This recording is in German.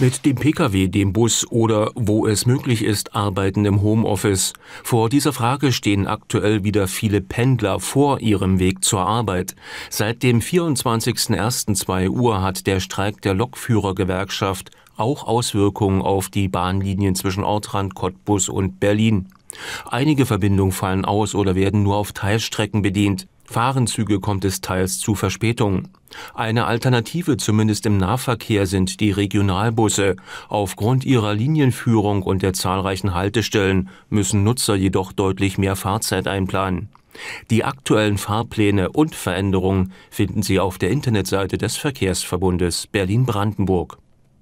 Mit dem Pkw, dem Bus oder, wo es möglich ist, arbeiten im Homeoffice. Vor dieser Frage stehen aktuell wieder viele Pendler vor ihrem Weg zur Arbeit. Seit dem 24.01.2 Uhr hat der Streik der Lokführergewerkschaft auch Auswirkungen auf die Bahnlinien zwischen Ortrand, Cottbus und Berlin. Einige Verbindungen fallen aus oder werden nur auf Teilstrecken bedient. Warenzüge kommt es teils zu Verspätungen. Eine Alternative zumindest im Nahverkehr sind die Regionalbusse. Aufgrund ihrer Linienführung und der zahlreichen Haltestellen müssen Nutzer jedoch deutlich mehr Fahrzeit einplanen. Die aktuellen Fahrpläne und Veränderungen finden Sie auf der Internetseite des Verkehrsverbundes Berlin-Brandenburg.